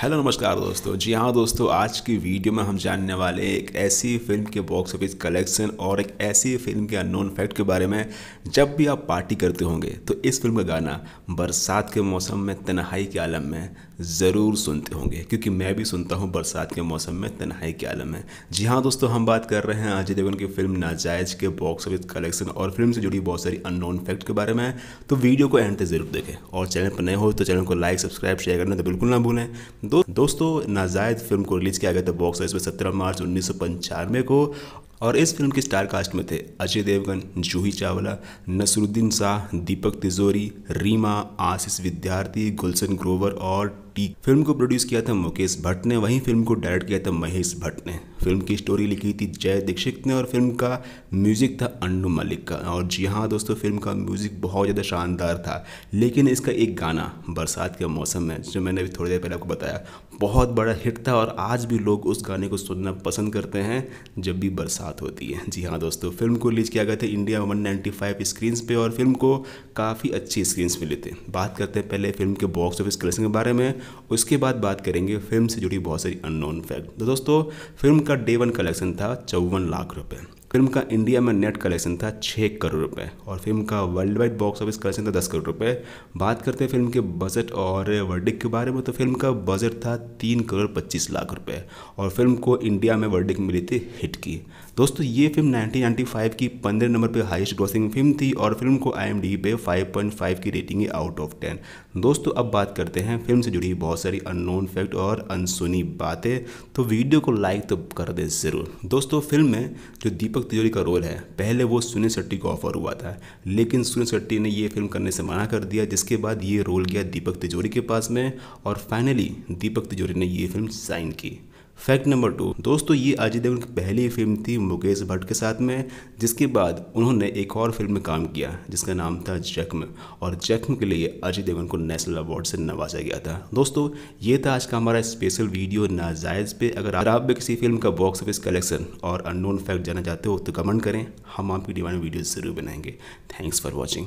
hello नमस्कार दोस्तों जी हाँ दोस्तों आज की वीडियो में हम जानने वाले एक ऐसी फिल्म के बॉक्स ऑफिस कलेक्शन और एक ऐसी फिल्म के अननोन फैक्ट के बारे में जब भी आप पार्टी करते होंगे तो इस फिल्म का गाना बरसात के मौसम में तन्हाई के आलम में ज़रूर सुनते होंगे क्योंकि मैं भी सुनता हूँ बरसात के मौसम में तन्हाई के आलम में जी हाँ दोस्तों हम बात कर रहे हैं अजय देवगन की फिल्म नाजायज के बॉक्स ऑफिस कलेक्शन और फिल्म से जुड़ी बहुत सारी अननोन फैक्ट के बारे में तो वीडियो को एंड तक जरूर देखें और चैनल पर नए हो तो चैनल को लाइक सब्सक्राइब शेयर करना तो बिल्कुल ना भूलें दो दोस्तों नाजायद फिल्म को रिलीज़ किया गया था बॉक्स ऑफिस में सत्रह मार्च उन्नीस को और इस फिल्म के स्टार कास्ट में थे अजय देवगन जूही चावला नसरुद्दीन शाह दीपक तिजोरी रीमा आशीष विद्यार्थी गुलशन ग्रोवर और टी फिल्म को प्रोड्यूस किया था मुकेश भट्ट ने वहीं फिल्म को डायरेक्ट किया था महेश भट्ट ने फिल्म की स्टोरी लिखी थी जय दीक्षित ने और फिल्म का म्यूज़िक था अन्नू मलिक का और जी हाँ दोस्तों फिल्म का म्यूज़िक बहुत ज़्यादा शानदार था लेकिन इसका एक गाना बरसात के मौसम में जो मैंने अभी थोड़ी देर पहले आपको बताया बहुत बड़ा हिट था और आज भी लोग उस गाने को सुनना पसंद करते हैं जब भी बरसात होती है जी हाँ दोस्तों फिल्म को रिलीज किया गया था India one ninety five screens पे और फिल्म को काफ़ी अच्छी स्क्रीन्स मिले थे बात करते हैं पहले फिल्म के बॉक्स ऑफिस कलेक्शन के बारे में उसके बाद बात करेंगे फिल्म से जुड़ी बहुत सारी अननोन फैक्ट तो दोस्तों फिल्म का डे वन कलेक्शन था चौवन लाख रुपए फिल्म का इंडिया में नेट कलेक्शन था छः करोड़ रुपए और फिल्म का world wide box office collection था दस करोड़ रुपए बात करते हैं फिल्म के बजट और वर्डिक के बारे में तो फिल्म का बजट था तीन करोड़ पच्चीस लाख रुपए और फिल्म को इंडिया में वर्डिक मिली थी हिट की दोस्तों ये फिल्म 1995 की पंद्रह नंबर पर हाईएस्ट ग्रॉसिंग फिल्म थी और फिल्म को आई पे 5.5 की रेटिंग है आउट ऑफ 10 दोस्तों अब बात करते हैं फिल्म से जुड़ी बहुत सारी अननोन फैक्ट और अनसुनी बातें तो वीडियो को लाइक तो कर दें ज़रूर दोस्तों फिल्म में जो दीपक दीपक तिजोरी का रोल है पहले वो सुनील शेट्टी को ऑफर हुआ था लेकिन सुनील शेट्टी ने ये फिल्म करने से मना कर दिया जिसके बाद ये रोल गया दीपक तिजोरी के पास में और फाइनली दीपक तिजोरी ने ये फिल्म साइन की फैक्ट नंबर टू दोस्तों ये अजय देवगन की पहली फिल्म थी मुकेश भट्ट के साथ में जिसके बाद उन्होंने एक और फिल्म में काम किया जिसका नाम था जख्म और जख्म के लिए अजय देवगन को नेशनल अवार्ड से नवाजा गया था दोस्तों ये था आज का हमारा स्पेशल वीडियो नाजायज़ पे अगर आप भी किसी फिल्म का बॉक्स ऑफिस कलेक्शन और अननोन फैक्ट जाना चाहते हो तो कमेंट करें हम आपकी डिमांड वीडियो ज़रूर बनाएंगे थैंक्स फॉर वॉचिंग